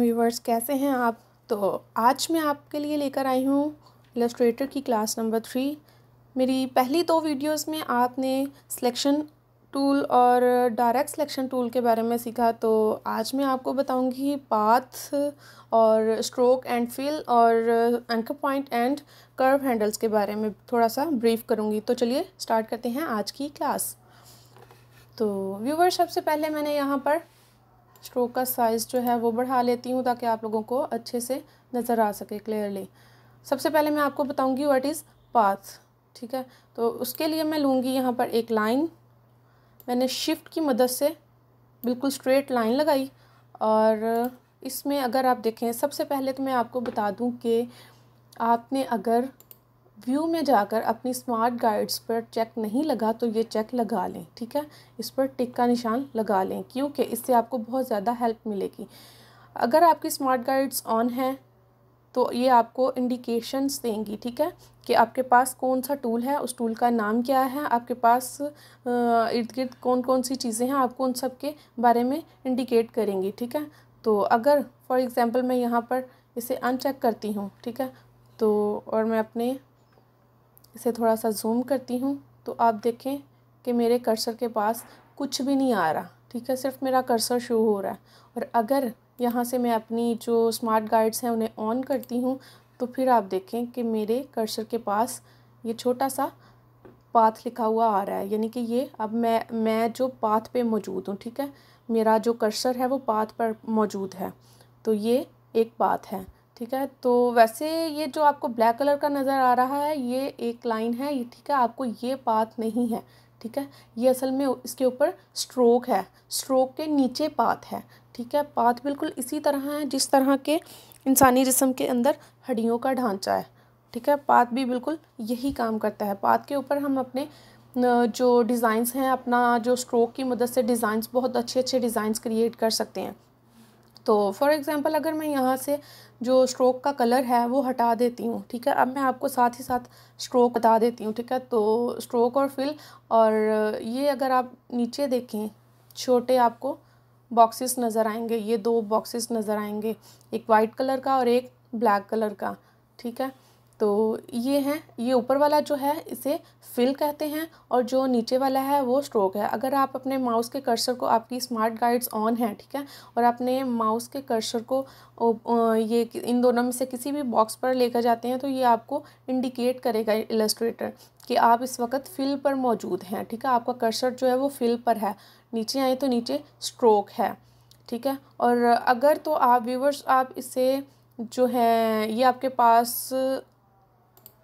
वालेकुम व्यूवर्स कैसे हैं आप तो आज मैं आपके लिए लेकर आई हूँ इलस्ट्रेटर की क्लास नंबर थ्री मेरी पहली दो वीडियोस में आपने सिलेक्शन टूल और डायरेक्ट सिलेक्शन टूल के बारे में सीखा तो आज मैं आपको बताऊंगी पाथ और स्ट्रोक एंड फिल और anchor point and curve handles के बारे में थोड़ा सा ब्रीफ करूँगी तो चलिए स्टार्ट करते हैं आज की क्लास तो व्यूवर सबसे पहले मैंने यहाँ पर स्ट्रोक का साइज़ जो है वो बढ़ा लेती हूँ ताकि आप लोगों को अच्छे से नज़र आ सके क्लियरली सबसे पहले मैं आपको बताऊँगी व्हाट इज़ पाथ ठीक है तो उसके लिए मैं लूँगी यहाँ पर एक लाइन मैंने शिफ्ट की मदद से बिल्कुल स्ट्रेट लाइन लगाई और इसमें अगर आप देखें सबसे पहले तो मैं आपको बता दूं कि आपने अगर व्यू में जाकर अपनी स्मार्ट गाइड्स पर चेक नहीं लगा तो ये चेक लगा लें ठीक है इस पर टिक का निशान लगा लें क्योंकि इससे आपको बहुत ज़्यादा हेल्प मिलेगी अगर आपकी स्मार्ट गाइड्स ऑन हैं तो ये आपको इंडिकेशंस देंगी ठीक है कि आपके पास कौन सा टूल है उस टूल का नाम क्या है आपके पास इर्द गिर्द कौन कौन सी चीज़ें हैं आपको उन सब के बारे में इंडिकेट करेंगी ठीक है तो अगर फॉर एग्ज़ाम्पल मैं यहाँ पर इसे अनचेक करती हूँ ठीक है तो और मैं अपने इसे थोड़ा सा जूम करती हूँ तो आप देखें कि मेरे कर्सर के पास कुछ भी नहीं आ रहा ठीक है सिर्फ मेरा कर्सर शो हो रहा है और अगर यहाँ से मैं अपनी जो स्मार्ट गाइड्स हैं उन्हें ऑन करती हूँ तो फिर आप देखें कि मेरे कर्सर के पास ये छोटा सा पाथ लिखा हुआ आ रहा है यानी कि ये अब मैं मैं जो पाथ पे मौजूद हूँ ठीक है मेरा जो कर्सर है वो पाथ पर मौजूद है तो ये एक बात है ठीक है तो वैसे ये जो आपको ब्लैक कलर का नज़र आ रहा है ये एक लाइन है ये ठीक है आपको ये पाथ नहीं है ठीक है ये असल में इसके ऊपर स्ट्रोक है स्ट्रोक के नीचे पाथ है ठीक है पाथ बिल्कुल इसी तरह है जिस तरह के इंसानी जिसम के अंदर हड्डियों का ढांचा है ठीक है पात भी बिल्कुल यही काम करता है पात के ऊपर हम अपने जो डिज़ाइंस हैं अपना जो स्ट्रोक की मदद से डिज़ाइंस बहुत अच्छे अच्छे डिज़ाइंस क्रिएट कर सकते हैं तो फॉर एग्ज़ाम्पल अगर मैं यहाँ से जो स्ट्रोक का कलर है वो हटा देती हूँ ठीक है अब मैं आपको साथ ही साथ स्ट्रोक बता देती हूँ ठीक है तो स्ट्रोक और फिल और ये अगर आप नीचे देखें छोटे आपको बॉक्सेस नज़र आएंगे ये दो बॉक्सेस नज़र आएंगे एक वाइट कलर का और एक ब्लैक कलर का ठीक है तो ये हैं ये ऊपर वाला जो है इसे फिल कहते हैं और जो नीचे वाला है वो स्ट्रोक है अगर आप अपने माउस के कर्सर को आपकी स्मार्ट गाइड्स ऑन है ठीक है और आपने माउस के कर्सर को ये इन दोनों में से किसी भी बॉक्स पर लेकर जाते हैं तो ये आपको इंडिकेट करेगा इलस्ट्रेटर कि आप इस वक्त फिल पर मौजूद हैं ठीक है आपका कर्सर जो है वो फिल पर है नीचे आए तो नीचे स्ट्रोक है ठीक है और अगर तो आप व्यूवर्स आप इसे जो है ये आपके पास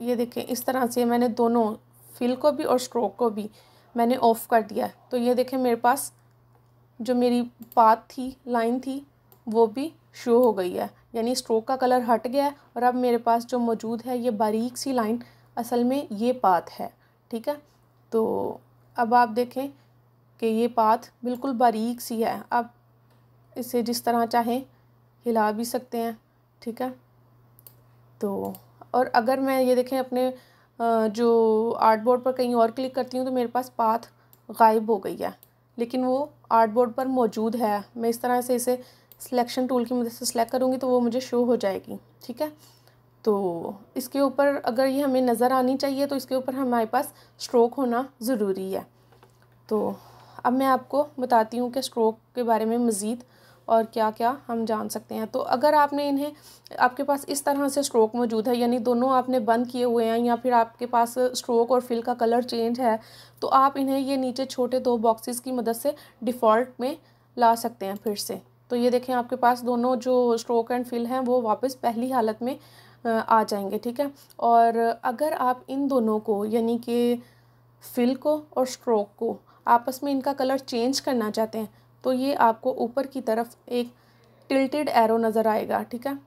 ये देखें इस तरह से मैंने दोनों फिल को भी और स्ट्रोक को भी मैंने ऑफ़ कर दिया तो ये देखें मेरे पास जो मेरी पात थी लाइन थी वो भी शो हो गई है यानी स्ट्रोक का कलर हट गया है और अब मेरे पास जो मौजूद है ये बारीक सी लाइन असल में ये पात है ठीक है तो अब आप देखें कि ये पात बिल्कुल बारीक सी है आप इसे जिस तरह चाहें हिला भी सकते हैं ठीक है तो और अगर मैं ये देखें अपने जो आर्ट बोर्ड पर कहीं और क्लिक करती हूँ तो मेरे पास पाथ गायब हो गई है लेकिन वो आर्ट बोर्ड पर मौजूद है मैं इस तरह से इसे सिलेक्शन टूल की मदद से सिलेक्ट करूँगी तो वो मुझे शो हो जाएगी ठीक है तो इसके ऊपर अगर ये हमें नज़र आनी चाहिए तो इसके ऊपर हमारे पास स्ट्रोक होना ज़रूरी है तो अब मैं आपको बताती हूँ कि स्ट्रोक के बारे में मज़ीद और क्या क्या हम जान सकते हैं तो अगर आपने इन्हें आपके पास इस तरह से स्ट्रोक मौजूद है यानी दोनों आपने बंद किए हुए हैं या फिर आपके पास स्ट्रोक और फिल का कलर चेंज है तो आप इन्हें ये नीचे छोटे दो बॉक्सेस की मदद से डिफ़ॉल्ट में ला सकते हैं फिर से तो ये देखें आपके पास दोनों जो स्ट्रोक एंड फिल हैं वो वापस पहली हालत में आ जाएंगे ठीक है और अगर आप इन दोनों को यानी कि फिल को और स्ट्रोक को आपस में इनका कलर चेंज करना चाहते हैं तो ये आपको ऊपर की तरफ एक टिल्टेड एरो नज़र आएगा ठीक है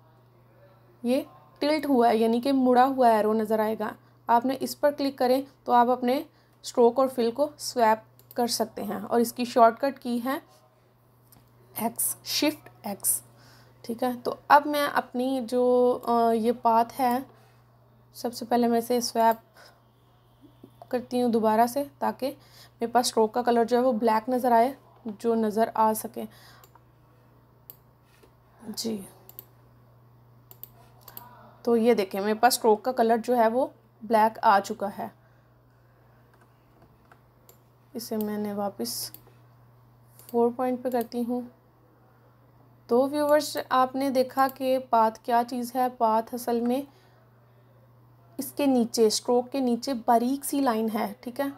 ये टिल्ट हुआ है यानी कि मुड़ा हुआ एरो नज़र आएगा आपने इस पर क्लिक करें तो आप अपने स्ट्रोक और फिल को स्वैप कर सकते हैं और इसकी शॉर्टकट की है एक्स शिफ्ट एक्स ठीक है तो अब मैं अपनी जो ये पाथ है सबसे पहले मैं इसे स्वैप करती हूँ दोबारा से ताकि मेरे पास स्ट्रोक का कलर जो है वो ब्लैक नज़र आए जो नज़र आ सके जी तो ये देखें मेरे पास स्ट्रोक का कलर जो है वो ब्लैक आ चुका है इसे मैंने वापस फोर पॉइंट पे करती हूँ तो व्यूवर्स आपने देखा कि पात क्या चीज़ है पात असल में इसके नीचे स्ट्रोक के नीचे बारीक सी लाइन है ठीक है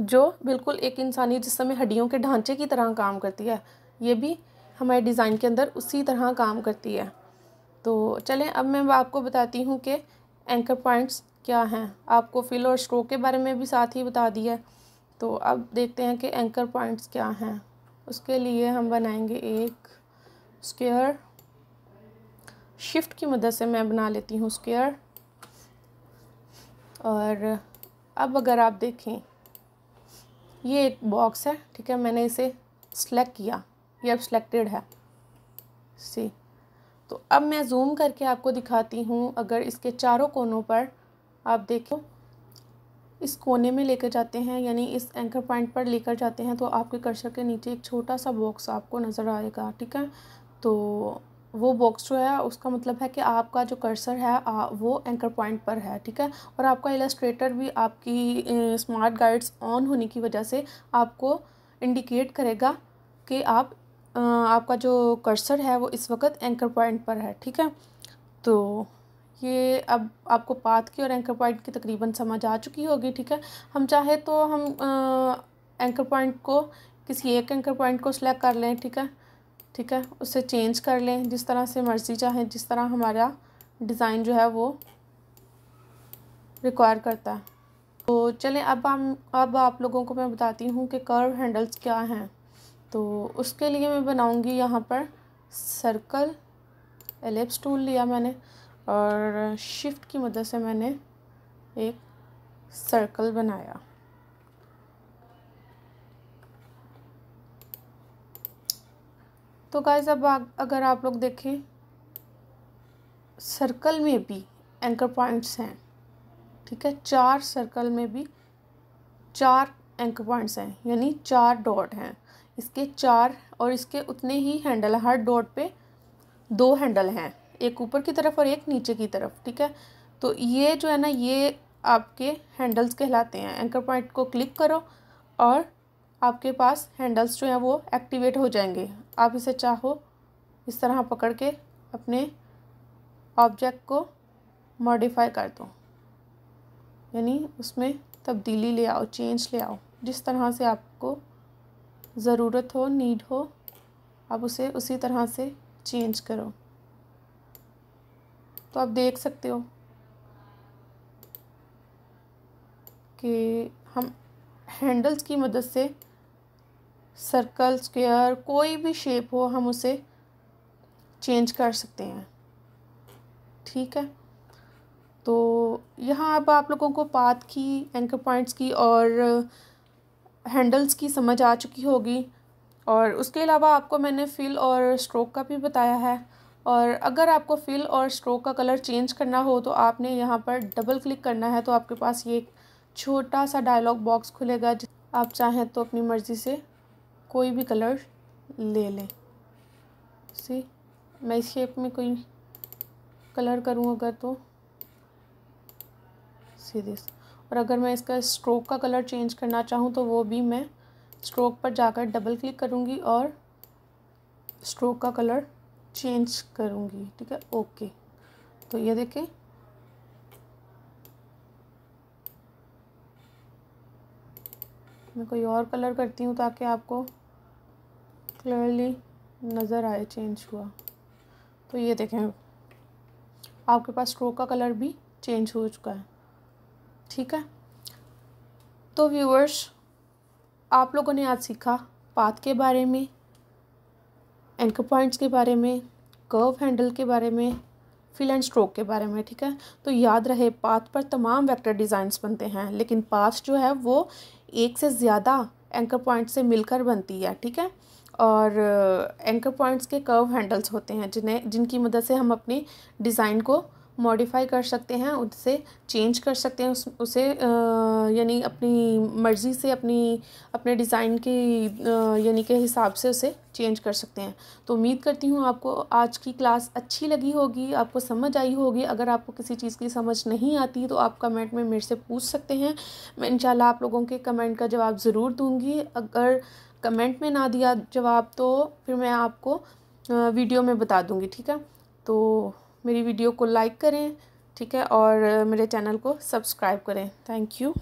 जो बिल्कुल एक इंसानी जिस समय हड्डियों के ढांचे की तरह काम करती है ये भी हमारे डिज़ाइन के अंदर उसी तरह काम करती है तो चलें अब मैं आपको बताती हूँ कि एंकर पॉइंट्स क्या हैं आपको फिल और स्ट्रोक के बारे में भी साथ ही बता दिया तो अब देखते हैं कि एंकर पॉइंट्स क्या हैं उसके लिए हम बनाएंगे एक स्क्वायर शिफ्ट की मदद से मैं बना लेती हूँ स्क्वायर और अब अगर आप देखें ये एक बॉक्स है ठीक है मैंने इसे सेलेक्ट किया ये अब सिलेक्टेड है सी तो अब मैं जूम करके आपको दिखाती हूँ अगर इसके चारों कोनों पर आप देखो इस कोने में लेकर जाते हैं यानी इस एंकर पॉइंट पर लेकर जाते हैं तो आपके कर्शर के नीचे एक छोटा सा बॉक्स आपको नज़र आएगा ठीक है तो वो बॉक्स जो है उसका मतलब है कि आपका जो कर्सर है आ, वो एंकर पॉइंट पर है ठीक है और आपका इलास्ट्रेटर भी आपकी स्मार्ट गाइड्स ऑन होने की वजह से आपको इंडिकेट करेगा कि आप आ, आपका जो कर्सर है वो इस वक्त एंकर पॉइंट पर है ठीक है तो ये अब आपको पाथ की और एंकर पॉइंट की तकरीबन समझ आ चुकी होगी ठीक है हम चाहे तो हम आ, एंकर पॉइंट को किसी एक एंकर पॉइंट को सिलेक्ट कर लें ठीक है ठीक है उसे चेंज कर लें जिस तरह से मर्ज़ी चाहे जिस तरह हमारा डिज़ाइन जो है वो रिक्वायर करता है तो चलें अब हम अब आप लोगों को मैं बताती हूँ कि कर्व हैंडल्स क्या हैं तो उसके लिए मैं बनाऊँगी यहाँ पर सर्कल एलिप्स टूल लिया मैंने और शिफ्ट की मदद से मैंने एक सर्कल बनाया तो गाइज अब अगर आप लोग देखें सर्कल में भी एंकर पॉइंट्स हैं ठीक है चार सर्कल में भी चार एंकर पॉइंट्स हैं यानी चार डॉट हैं इसके चार और इसके उतने ही हैंडल हर डॉट पे दो हैंडल हैं एक ऊपर की तरफ और एक नीचे की तरफ ठीक है तो ये जो है ना ये आपके हैंडल्स कहलाते हैं एंकर पॉइंट को क्लिक करो और आपके पास हैंडल्स जो हैं वो एक्टिवेट हो जाएंगे आप इसे चाहो इस तरह पकड़ के अपने ऑब्जेक्ट को मॉडिफाई कर दो यानी उसमें तब्दीली ले आओ चेंज ले आओ जिस तरह से आपको ज़रूरत हो नीड हो आप उसे उसी तरह से चेंज करो तो आप देख सकते हो कि हम हैंडल्स की मदद से सर्कल स्क्वायर कोई भी शेप हो हम उसे चेंज कर सकते हैं ठीक है तो यहाँ अब आप लोगों को पाथ की एंकर पॉइंट्स की और हैंडल्स की समझ आ चुकी होगी और उसके अलावा आपको मैंने फिल और स्ट्रोक का भी बताया है और अगर आपको फिल और स्ट्रोक का कलर चेंज करना हो तो आपने यहाँ पर डबल क्लिक करना है तो आपके पास ये छोटा सा डायलॉग बॉक्स खुलेगा आप चाहें तो अपनी मर्ज़ी से कोई भी कलर ले लें सी मैं इस शेप में कोई कलर करूँ अगर तो दिस और अगर मैं इसका स्ट्रोक का कलर चेंज करना चाहूँ तो वो भी मैं स्ट्रोक पर जाकर डबल क्लिक करूँगी और स्ट्रोक का कलर चेंज करूँगी ठीक है ओके तो ये देखें मैं कोई और कलर करती हूँ ताकि आपको क्लियरली नज़र आए चेंज हुआ तो ये देखें आपके पास स्ट्रोक का कलर भी चेंज हो चुका है ठीक है तो व्यूअर्स आप लोगों ने आज सीखा पाथ के बारे में एंकर पॉइंट्स के बारे में कर्व हैंडल के बारे में फिल एंड स्ट्रोक के बारे में ठीक है तो याद रहे पाथ पर तमाम वेक्टर डिज़ाइंस बनते हैं लेकिन पाथ जो है वो एक से ज़्यादा एंकर पॉइंट से मिलकर बनती है ठीक है और एंकर uh, पॉइंट्स के कर्व हैंडल्स होते हैं जिन्हें जिनकी मदद से हम अपनी डिज़ाइन को मॉडिफाई कर सकते हैं उससे चेंज कर सकते हैं उस उसे यानी अपनी मर्ज़ी से अपनी अपने डिज़ाइन की यानी के हिसाब से उसे चेंज कर सकते हैं तो उम्मीद करती हूँ आपको आज की क्लास अच्छी लगी होगी आपको समझ आई होगी अगर आपको किसी चीज़ की समझ नहीं आती तो आप कमेंट में मेरे से पूछ सकते हैं मैं इंशाल्लाह आप लोगों के कमेंट का जवाब ज़रूर दूँगी अगर कमेंट में ना दिया जवाब तो फिर मैं आपको वीडियो में बता दूँगी ठीक है तो मेरी वीडियो को लाइक करें ठीक है और मेरे चैनल को सब्सक्राइब करें थैंक यू